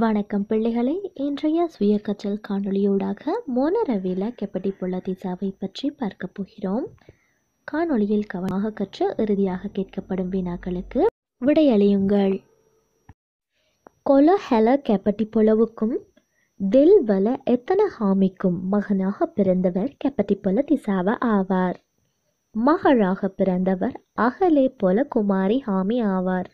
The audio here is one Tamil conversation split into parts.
வணக்கம் பிள்ளைகளை இன்றைய சுய கற்றல் காணொளியூடாக மோனரவில கெப்படிப்புள்ள திசாவை பற்றி பார்க்க போகிறோம் காணொளியில் கவனமாக கற்று இறுதியாக கேட்கப்படும் வினாக்களுக்கு விடையளியுங்கள் புலவுக்கும் தில் வல எத்தன ஹாமிக்கும் மகனாக பிறந்தவர் புல திசாவ ஆவார் மகளாக பிறந்தவர் அகலே போல குமாரி ஹாமி ஆவார்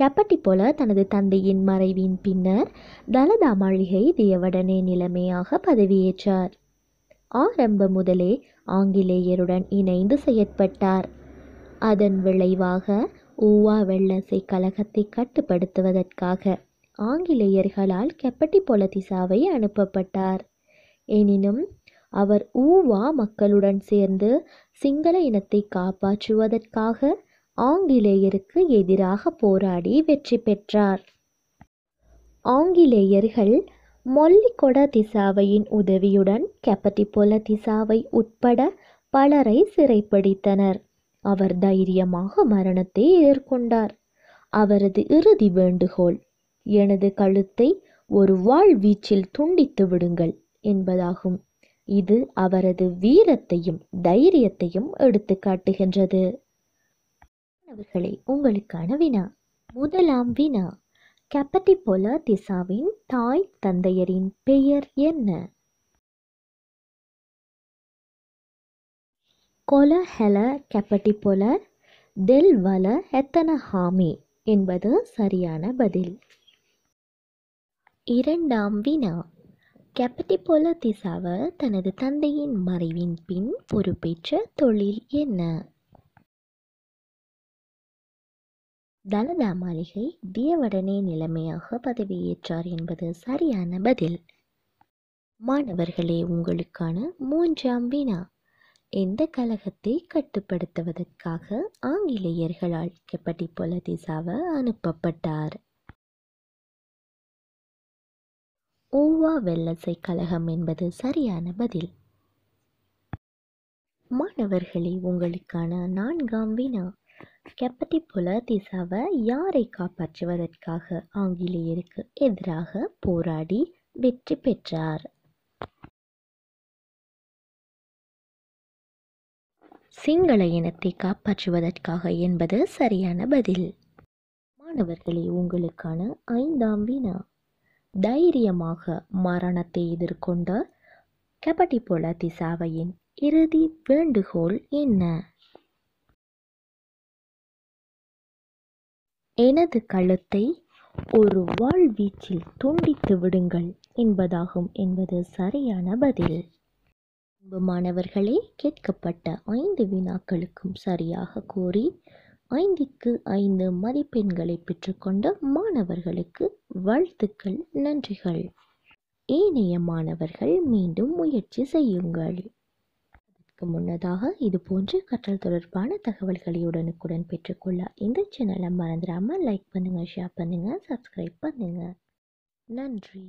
கெப்பட்டி போல தனது தந்தையின் மறைவின் பின்னர் தலதா மாளிகை தேவடனே நிலைமையாக பதவியேற்றார் ஆரம்ப முதலே ஆங்கிலேயருடன் இணைந்து செயற்பட்டார் அதன் விளைவாக ஊவா வெள்ளசை கழகத்தை கட்டுப்படுத்துவதற்காக ஆங்கிலேயர்களால் கெப்பட்டி திசாவை அனுப்பப்பட்டார் எனினும் அவர் ஊவா மக்களுடன் சேர்ந்து சிங்கள இனத்தை காப்பாற்றுவதற்காக ஆங்கிலேயருக்கு எதிராக போராடி வெற்றி பெற்றார் ஆங்கிலேயர்கள் மொல்லிகொட திசாவையின் உதவியுடன் கெப்பட்டிபொல திசாவை உட்பட பலரை சிறைப்பிடித்தனர் அவர் தைரியமாக மரணத்தை எதிர்கொண்டார் அவரது இறுதி வேண்டுகோள் எனது கழுத்தை ஒரு வாழ் வீச்சில் துண்டித்து விடுங்கள் என்பதாகும் இது அவரது வீரத்தையும் தைரியத்தையும் எடுத்துக்காட்டுகின்றது மாணவர்களே உங்களுக்கான வினா முதலாம் வினா போல திசாவின் தாய் தந்தையரின் பெயர் என்ன கொல ஹெல போல டெல் வல ஹாமி என்பது சரியான பதில் இரண்டாம் வினா போல திசாவ தனது தந்தையின் மறைவின் பின் பொறுப்பேற்ற தொழில் என்ன தலதா மாளிகை வியவடனே நிலைமையாக பதவியேற்றார் என்பது சரியான பதில் மாணவர்களே உங்களுக்கான மூன்றாம் வினா இந்த கழகத்தை கட்டுப்படுத்துவதற்காக ஆங்கிலேயர்கள் அழைக்கப்பட்டி திசாவ அனுப்பப்பட்டார் ஓவா வெள்ளசை கழகம் என்பது சரியான பதில் மாணவர்களே உங்களுக்கான நான்காம் வினா கெப்பதி புல திசாவை யாரை காப்பாற்றுவதற்காக ஆங்கிலேயருக்கு எதிராக போராடி வெற்றி பெற்றார் சிங்கள இனத்தை காப்பாற்றுவதற்காக என்பது சரியான பதில் மாணவர்களே உங்களுக்கான ஐந்தாம் வினா தைரியமாக மரணத்தை எதிர்கொண்ட கபடி போல திசாவையின் இறுதி வேண்டுகோள் என்ன எனது கழுத்தை ஒரு வாள் வீச்சில் துண்டித்து விடுங்கள் என்பதாகும் என்பது சரியான பதில் மாணவர்களே கேட்கப்பட்ட ஐந்து வினாக்களுக்கும் சரியாக கூறி ஐந்துக்கு ஐந்து மதிப்பெண்களை பெற்றுக்கொண்ட மாணவர்களுக்கு வாழ்த்துக்கள் நன்றிகள் ஏனைய மாணவர்கள் மீண்டும் முயற்சி செய்யுங்கள் அதற்கு முன்னதாக இது போன்ற கற்றல் தொடர்பான தகவல்களை உடனுக்குடன் பெற்றுக்கொள்ள இந்த சேனலை மறந்துடாமல் லைக் பண்ணுங்கள் ஷேர் பண்ணுங்கள் சப்ஸ்கிரைப் பண்ணுங்கள் நன்றி